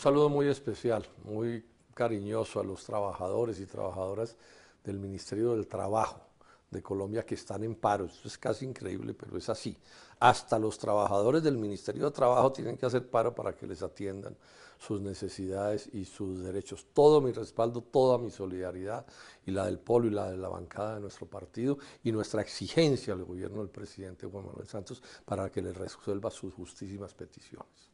Un saludo muy especial, muy cariñoso a los trabajadores y trabajadoras del Ministerio del Trabajo de Colombia que están en paro. Esto es casi increíble, pero es así. Hasta los trabajadores del Ministerio de Trabajo tienen que hacer paro para que les atiendan sus necesidades y sus derechos. Todo mi respaldo, toda mi solidaridad y la del polo y la de la bancada de nuestro partido y nuestra exigencia al gobierno del presidente Juan Manuel Santos para que les resuelva sus justísimas peticiones.